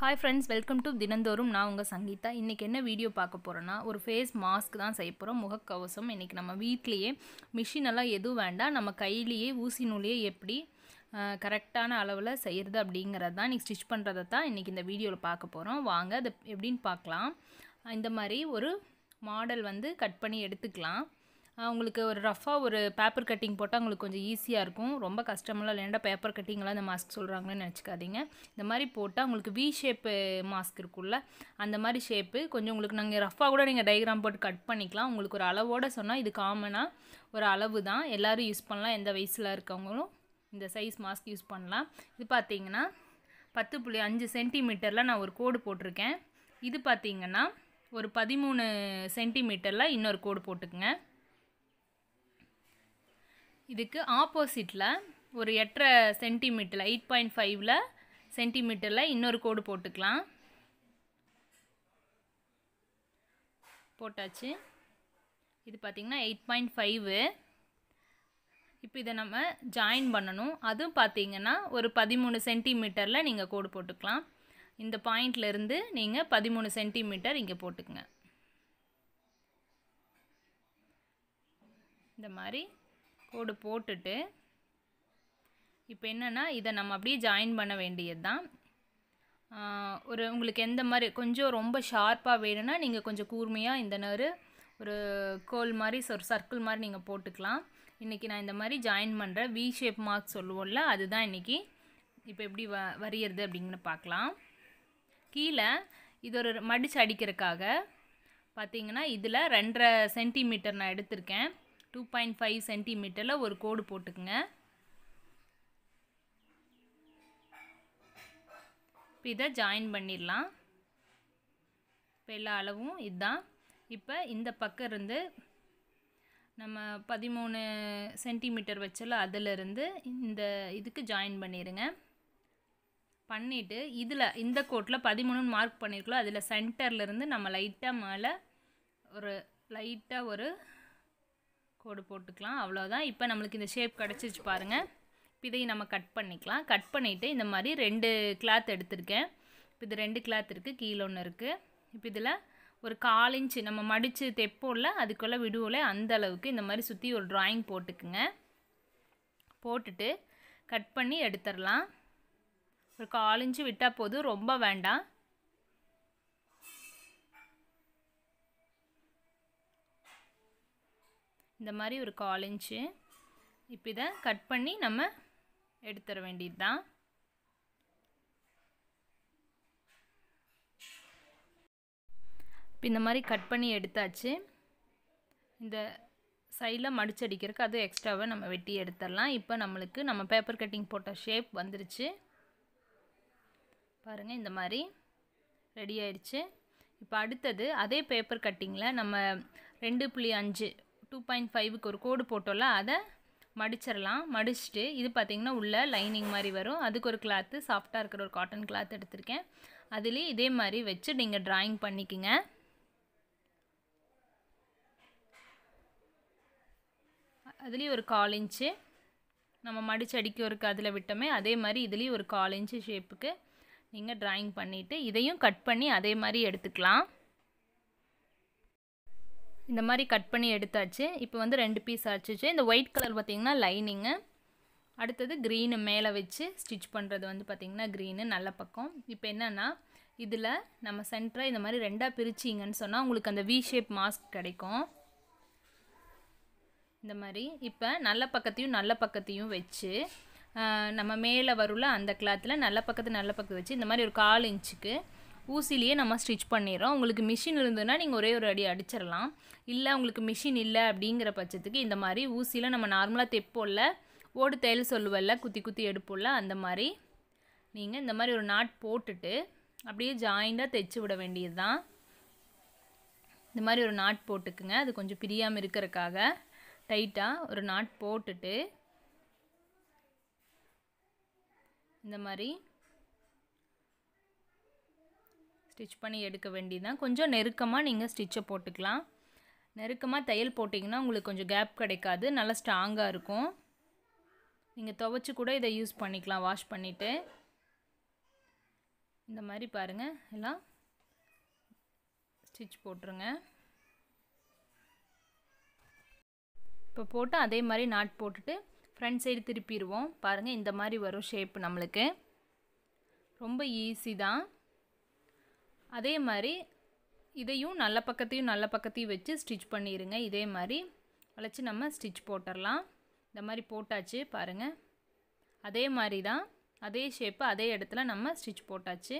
hi friends welcome to தினந்தோறும் நான் உங்கள் சங்கீதா இன்றைக்கி என்ன வீடியோ பார்க்க போகிறோன்னா ஒரு ஃபேஸ் மாஸ்க் தான் செய்ய போகிறோம் முகக்கவசம் இன்றைக்கி நம்ம வீட்லேயே மிஷினெல்லாம் எதுவும் வேண்டாம் நம்ம கையிலேயே ஊசி நூலையே எப்படி கரெக்டான அளவில் செய்கிறது அப்படிங்கிறது தான் இன்றைக்கி ஸ்டிச் பண்ணுறதை தான் இன்றைக்கி இந்த வீடியோவில் பார்க்க போகிறோம் வாங்க அதை எப்படின்னு பார்க்கலாம் இந்த மாதிரி ஒரு மாடல் வந்து கட் பண்ணி எடுத்துக்கலாம் உங்களுக்கு ஒரு ரஃபாக ஒரு பேப்பர் கட்டிங் போட்டால் உங்களுக்கு கொஞ்சம் ஈஸியாக இருக்கும் ரொம்ப கஷ்டமெல்லாம் இல்லைண்டா பேப்பர் கட்டிங்கெலாம் அந்த மாஸ்க் சொல்கிறாங்களேன்னு நினச்சிக்காதீங்க இந்த மாதிரி போட்டால் உங்களுக்கு வி ஷேப்பு மாஸ்க் இருக்குல்ல அந்த மாதிரி ஷேப்பு கொஞ்சம் உங்களுக்கு நாங்கள் ரஃபாக கூட நீங்கள் டைக்ராம் போட்டு கட் பண்ணிக்கலாம் உங்களுக்கு ஒரு அளவோடு சொன்னால் இது காமனாக ஒரு அளவு தான் எல்லோரும் யூஸ் பண்ணலாம் எந்த வயசில் இருக்கவங்களும் இந்த சைஸ் மாஸ்க் யூஸ் பண்ணலாம் இது பார்த்தீங்கன்னா பத்து புள்ளி அஞ்சு சென்டிமீட்டரில் நான் ஒரு கோடு போட்டிருக்கேன் இது பார்த்தீங்கன்னா ஒரு பதிமூணு சென்டிமீட்டரில் இன்னொரு கோடு போட்டுக்குங்க இதுக்கு ஆப்போசிட்டில் ஒரு எட்டரை சென்டிமீட்டரில் எயிட் பாயிண்ட் ஃபைவ்ல சென்டிமீட்டரில் இன்னொரு கோடு போட்டுக்கலாம் போட்டாச்சு இது பார்த்திங்கன்னா எயிட் பாயிண்ட் ஃபைவு இப்போ இதை நம்ம ஜாயின் பண்ணணும் அதுவும் பார்த்தீங்கன்னா ஒரு பதிமூணு சென்டிமீட்டரில் நீங்கள் கோடு போட்டுக்கலாம் இந்த பாயிண்ட்லேருந்து நீங்கள் பதிமூணு சென்டிமீட்டர் இங்கே போட்டுக்குங்க இந்த மாதிரி கோடு போட்டுட்டு இப்போ என்னென்னா இதை நம்ம அப்படியே ஜாயின் பண்ண வேண்டியது தான் ஒரு உங்களுக்கு எந்த மாதிரி கொஞ்சம் ரொம்ப ஷார்ப்பாக வேணும்னா நீங்கள் கொஞ்சம் கூர்மையாக இந்த நேரு ஒரு கோல் மாதிரி ஒரு சர்க்கிள் மாதிரி நீங்கள் போட்டுக்கலாம் இன்றைக்கி நான் இந்த மாதிரி ஜாயின் பண்ணுற வி ஷேப் மார்க் சொல்லுவோம்ல அதுதான் இன்றைக்கி இப்போ எப்படி வ வரையிறது அப்படின்னு பார்க்கலாம் கீழே இது ஒரு மடிச்சு அடிக்கிறதுக்காக பார்த்தீங்கன்னா இதில் ரெண்டரை சென்டிமீட்டர் நான் எடுத்திருக்கேன் டூ பாயிண்ட் ஃபைவ் சென்டிமீட்டரில் ஒரு கோடு போட்டுக்குங்க இப்போ இதை ஜாயின் பண்ணிடலாம் இப்போ எல்லா அளவும் இதுதான் இப்போ இந்த பக்கம் இருந்து நம்ம பதிமூணு சென்டிமீட்டர் வச்சல அதிலிருந்து இந்த இதுக்கு ஜாயின் பண்ணிடுங்க பண்ணிவிட்டு இதில் இந்த கோட்டில் பதிமூணுன்னு மார்க் பண்ணியிருக்கலாம் அதில் சென்டர்லேருந்து நம்ம லைட்டாக மேலே ஒரு லைட்டாக ஒரு கோடு போட்டுக்கலாம் அவ்வளோதான் இப்போ நம்மளுக்கு இந்த ஷேப் கிடச்சிச்சு பாருங்கள் இப்போ இதை நம்ம கட் பண்ணிக்கலாம் கட் பண்ணிவிட்டு இந்த மாதிரி ரெண்டு கிளாத் எடுத்திருக்கேன் இப்போ இது ரெண்டு கிளாத் இருக்குது கீழே ஒன்று இருக்குது இப்போ இதில் ஒரு கால் இன்ச்சு நம்ம மடித்து தைப்போம்ல அதுக்குள்ளே விடுவோல அந்த அளவுக்கு இந்த மாதிரி சுற்றி ஒரு ட்ராயிங் போட்டுக்குங்க போட்டுட்டு கட் பண்ணி எடுத்துடலாம் ஒரு கால் இன்ச்சு விட்டால் போதும் ரொம்ப வேண்டாம் இந்த மாதிரி ஒரு கால் இன்ச்சு இப்போ இதை கட் பண்ணி நம்ம எடுத்துட வேண்டியது தான் இப்போ இந்த மாதிரி கட் பண்ணி எடுத்தாச்சு இந்த சைடில் மடிச்சடிக்கிறதுக்கு அது எக்ஸ்ட்ராவாக நம்ம வெட்டி எடுத்துடலாம் இப்போ நம்மளுக்கு நம்ம பேப்பர் கட்டிங் போட்ட ஷேப் வந்துருச்சு பாருங்கள் இந்த மாதிரி ரெடி ஆயிடுச்சு இப்போ அடுத்தது அதே பேப்பர் கட்டிங்கில் நம்ம ரெண்டு புள்ளி அஞ்சு டூ பாயிண்ட் ஃபைவுக்கு ஒரு கோடு போட்டோம்ல அதை மடிச்சிடலாம் மடிச்சுட்டு இது பார்த்திங்கன்னா உள்ளே லைனிங் மாதிரி வரும் அதுக்கு ஒரு கிளாத்து சாஃப்டாக இருக்கிற ஒரு காட்டன் கிளாத் எடுத்திருக்கேன் அதுலேயும் இதே மாதிரி வச்சு நீங்கள் ட்ராயிங் பண்ணிக்கோங்க அதுலேயும் ஒரு கால் இன்ச்சு நம்ம மடிச்சு அடிக்க ஒரு அதில் விட்டோமே அதே மாதிரி இதுலேயும் ஒரு கால் இன்ச்சு ஷேப்புக்கு நீங்கள் ட்ராயிங் பண்ணிவிட்டு இதையும் கட் பண்ணி அதே மாதிரி எடுத்துக்கலாம் இந்த மாதிரி கட் பண்ணி எடுத்தாச்சு இப்போ வந்து ரெண்டு பீஸ் ஆச்சுச்சு இந்த ஒயிட் கலர் பார்த்திங்கன்னா லைனிங்கு அடுத்தது க்ரீனு மேலே வச்சு ஸ்டிச் பண்ணுறது வந்து பார்த்திங்கன்னா க்ரீனு நல்ல பக்கம் இப்போ என்னென்னா இதில் நம்ம சென்டராக இந்த மாதிரி ரெண்டாக பிரிச்சிங்கன்னு சொன்னால் உங்களுக்கு அந்த வி ஷேப் மாஸ்க் கிடைக்கும் இந்த மாதிரி இப்போ நல்ல பக்கத்தையும் நல்ல பக்கத்தையும் வச்சு நம்ம மேலே வரும்ல அந்த கிளாத்தில் நல்ல பக்கத்து நல்ல பக்கத்து வச்சு இந்த மாதிரி ஒரு கால் இன்ச்சுக்கு ஊசிலேயே நம்ம ஸ்டிச் பண்ணிடுறோம் உங்களுக்கு மிஷின் இருந்ததுன்னா நீங்கள் ஒரே ஒரு அடி அடிச்சிடலாம் இல்லை உங்களுக்கு மிஷின் இல்லை அப்படிங்கிற பட்சத்துக்கு இந்த மாதிரி ஊசியில் நம்ம நார்மலாக தைப்போம்ல ஓடு தையல் சொல்லுவல்ல குத்தி குத்தி எடுப்போம்ல அந்த மாதிரி நீங்கள் இந்த மாதிரி ஒரு நாட் போட்டுட்டு அப்படியே ஜாயிண்டாக தைச்சி விட வேண்டியது தான் இந்த மாதிரி ஒரு நாட் போட்டுக்குங்க அது கொஞ்சம் பிரியாமல் இருக்கிறதுக்காக டைட்டாக ஒரு நாட் போட்டுட்டு இந்த மாதிரி ஸ்டிச் பண்ணி எடுக்க வேண்டியதுதான் கொஞ்சம் நெருக்கமாக நீங்கள் ஸ்டிச்சை போட்டுக்கலாம் நெருக்கமாக தையல் போட்டிங்கன்னா உங்களுக்கு கொஞ்சம் கேப் கிடைக்காது நல்லா ஸ்ட்ராங்காக இருக்கும் நீங்கள் துவைச்சி கூட இதை யூஸ் பண்ணிக்கலாம் வாஷ் பண்ணிவிட்டு இந்த மாதிரி பாருங்கள் எல்லாம் ஸ்டிச் போட்டுருங்க இப்போ போட்டு அதே மாதிரி நாட் போட்டுட்டு ஃப்ரண்ட் சைடு திருப்பிடுவோம் பாருங்கள் இந்த மாதிரி வரும் ஷேப் நம்மளுக்கு ரொம்ப ஈஸி தான் அதே மாதிரி இதையும் நல்ல பக்கத்தையும் நல்ல பக்கத்தையும் வச்சு ஸ்டிச் பண்ணிடுங்க இதே மாதிரி வளைச்சி நம்ம ஸ்டிச் போட்டுடலாம் இந்த மாதிரி போட்டாச்சு பாருங்கள் அதே மாதிரி தான் அதே ஷேப்பு அதே இடத்துல நம்ம ஸ்டிச் போட்டாச்சு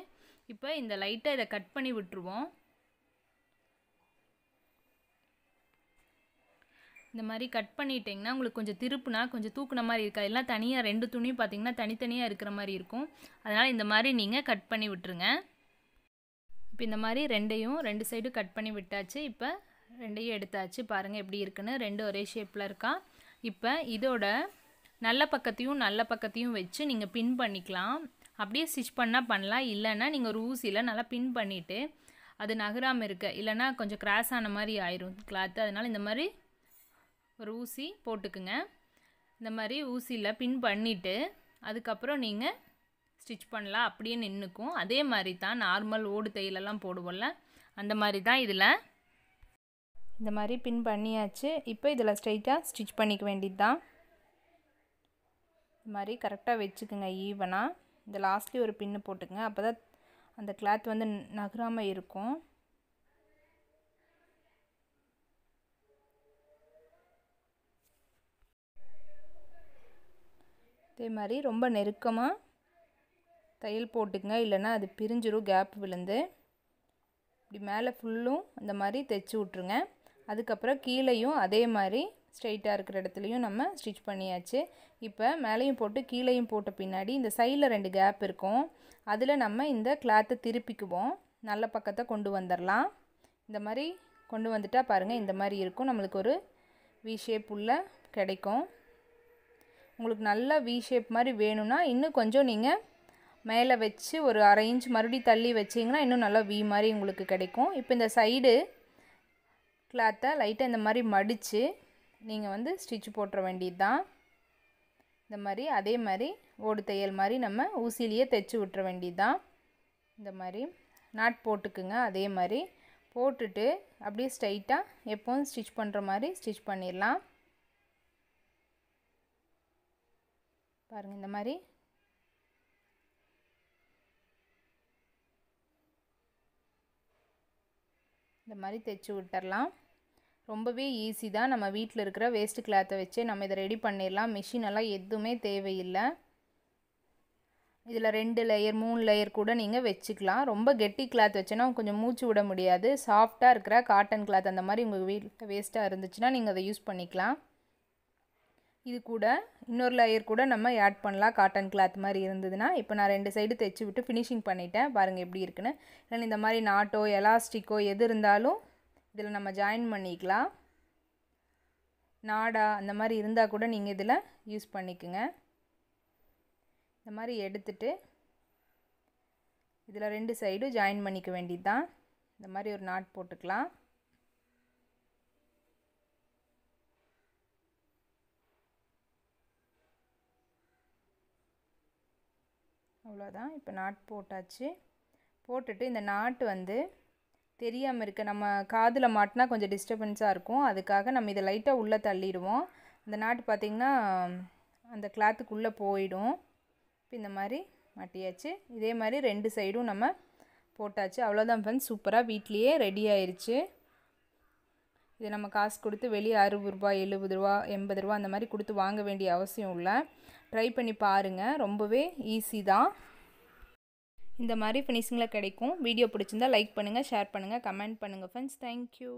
இப்போ இந்த லைட்டை இதை கட் பண்ணி விட்டுருவோம் இந்த மாதிரி கட் பண்ணிட்டிங்கன்னா உங்களுக்கு கொஞ்சம் திருப்புனா கொஞ்சம் தூக்குன மாதிரி இருக்காது இல்லைனா தனியாக ரெண்டு துணியும் பார்த்திங்கன்னா தனித்தனியாக இருக்கிற மாதிரி இருக்கும் அதனால் இந்த மாதிரி நீங்கள் கட் பண்ணி விட்டுருங்க இப்போ இந்த மாதிரி ரெண்டையும் ரெண்டு சைடும் கட் பண்ணி விட்டாச்சு இப்போ ரெண்டையும் எடுத்தாச்சு பாருங்கள் எப்படி இருக்குன்னு ரெண்டு ஒரே ஷேப்பில் இருக்கா இப்போ இதோட நல்ல பக்கத்தையும் நல்ல பக்கத்தையும் வச்சு நீங்கள் பின் பண்ணிக்கலாம் அப்படியே ஸ்டிச் பண்ணால் பண்ணலாம் இல்லைன்னா நீங்கள் ஒரு ஊசியில் நல்லா பின் பண்ணிவிட்டு அது நகராமல் இருக்க இல்லைன்னா கொஞ்சம் கிராஸ் ஆன மாதிரி ஆயிரும் கிளாத்து அதனால் இந்த மாதிரி ஒரு ஊசி போட்டுக்குங்க இந்த மாதிரி ஊசியில் பின் பண்ணிவிட்டு அதுக்கப்புறம் நீங்கள் ஸ்டிச் பண்ணலாம் அப்படியே நின்றுக்கும் அதே மாதிரி தான் நார்மல் ஓடு தையிலெல்லாம் போடுவோம்ல அந்த மாதிரி தான் இதில் இந்த மாதிரி பின் பண்ணியாச்சு இப்போ இதில் ஸ்ட்ரைட்டாக ஸ்டிச் பண்ணிக்க வேண்டியது தான் இந்த மாதிரி கரெக்டாக வச்சுக்கோங்க ஈவனாக இந்த லாஸ்ட்லேயே ஒரு பின்னு போட்டுக்கங்க அப்போ தான் அந்த கிளாத் வந்து நகராமல் இருக்கும் இதே மாதிரி ரொம்ப நெருக்கமாக தையல் போட்டுக்குங்க இல்லைன்னா அது பிரிஞ்சிரும் கேப் விழுந்து இப்படி மேலே ஃபுல்லும் அந்த மாதிரி தைச்சி விட்ருங்க அதுக்கப்புறம் கீழேயும் அதே மாதிரி ஸ்ட்ரெயிட்டாக இருக்கிற இடத்துலையும் நம்ம ஸ்டிச் பண்ணியாச்சு இப்போ மேலேயும் போட்டு கீழேயும் போட்ட பின்னாடி இந்த சைடில் ரெண்டு கேப் இருக்கும் அதில் நம்ம இந்த கிளாத்தை திருப்பிக்குவோம் நல்ல பக்கத்தை கொண்டு வந்துடலாம் இந்த மாதிரி கொண்டு வந்துட்டால் பாருங்கள் இந்த மாதிரி இருக்கும் நம்மளுக்கு ஒரு வி ஷேப் உள்ள கிடைக்கும் உங்களுக்கு நல்லா வி ஷேப் மாதிரி வேணும்னா இன்னும் கொஞ்சம் நீங்கள் மேலே வச்சு ஒரு அரை இன்ச் மறுபடி தள்ளி வச்சிங்கன்னா இன்னும் நல்லா வீ மாதிரி உங்களுக்கு கிடைக்கும் இப்போ இந்த சைடு கிளாத்தை லைட்டாக இந்த மாதிரி மடித்து நீங்கள் வந்து ஸ்டிச் போட்டுற வேண்டியது தான் இந்த மாதிரி அதே மாதிரி ஓடு தையல் மாதிரி நம்ம ஊசிலேயே தைச்சி விட்டுற வேண்டியது தான் இந்த மாதிரி நாட் போட்டுக்குங்க அதே மாதிரி போட்டுட்டு அப்படியே ஸ்ட்ரைட்டாக எப்போவும் ஸ்டிச் பண்ணுற மாதிரி ஸ்டிச் பண்ணிடலாம் பாருங்கள் இந்த மாதிரி இந்த மாதிரி தைச்சி விட்டுறலாம் ரொம்பவே ஈஸி தான் நம்ம வீட்டில் இருக்கிற வேஸ்ட் கிளாத்தை வச்சே நம்ம இதை ரெடி பண்ணிடலாம் மிஷினெல்லாம் எதுவுமே தேவையில்லை இதில் ரெண்டு லேயர் மூணு லேயர் கூட நீங்கள் வச்சுக்கலாம் ரொம்ப கெட்டி கிளாத் வச்சோன்னா கொஞ்சம் மூச்சு விட முடியாது சாஃப்டாக இருக்கிற காட்டன் கிளாத் அந்த மாதிரி உங்கள் வீட்டில் வேஸ்ட்டாக இருந்துச்சுன்னா நீங்கள் அதை யூஸ் பண்ணிக்கலாம் இது கூட இன்னொரு லேயர் கூட நம்ம ஆட் பண்ணலாம் காட்டன் கிளாத் மாதிரி இருந்ததுன்னா இப்போ நான் ரெண்டு சைடு தைச்சி விட்டு ஃபினிஷிங் பண்ணிட்டேன் பாருங்கள் எப்படி இருக்குன்னு இல்லைன்னா இந்த மாதிரி நாட்டோ எலாஸ்டிக்கோ எது இருந்தாலும் இதில் நம்ம ஜாயின் பண்ணிக்கலாம் நாடா அந்த மாதிரி இருந்தால் கூட நீங்கள் இதில் யூஸ் பண்ணிக்கோங்க இந்த மாதிரி எடுத்துட்டு இதில் ரெண்டு சைடும் ஜாயின் பண்ணிக்க வேண்டியது தான் இந்த மாதிரி ஒரு நாட் போட்டுக்கலாம் அவ்வளோதான் இப்போ நாட் போட்டாச்சு போட்டுட்டு இந்த நாட்டு வந்து தெரியாமல் இருக்க நம்ம காதில் மாட்டினா கொஞ்சம் டிஸ்டர்பன்ஸாக இருக்கும் அதுக்காக நம்ம இதை லைட்டாக உள்ளே தள்ளிடுவோம் அந்த நாட்டு பார்த்திங்கன்னா அந்த கிளாத்துக்குள்ளே போயிடும் இப்போ இந்த மாதிரி மாட்டியாச்சு இதே மாதிரி ரெண்டு சைடும் நம்ம போட்டாச்சு அவ்வளோதான் ஃப்ரெண்ட்ஸ் சூப்பராக வீட்லேயே ரெடி ஆயிடுச்சு இது நம்ம காசு கொடுத்து வெளியே அறுபது ரூபா எழுபது ரூபா எண்பது ரூபா அந்த மாதிரி கொடுத்து வாங்க வேண்டிய அவசியம் இல்லை ட்ரை பண்ணி பாருங்கள் ரொம்பவே ஈஸி தான் இந்த மாதிரி ஃபினிஷிங்கில் கிடைக்கும் வீடியோ பிடிச்சிருந்தால் லைக் பண்ணுங்கள் ஷேர் பண்ணுங்கள் கமெண்ட் பண்ணுங்கள் ஃப்ரெண்ட்ஸ் தேங்க்யூ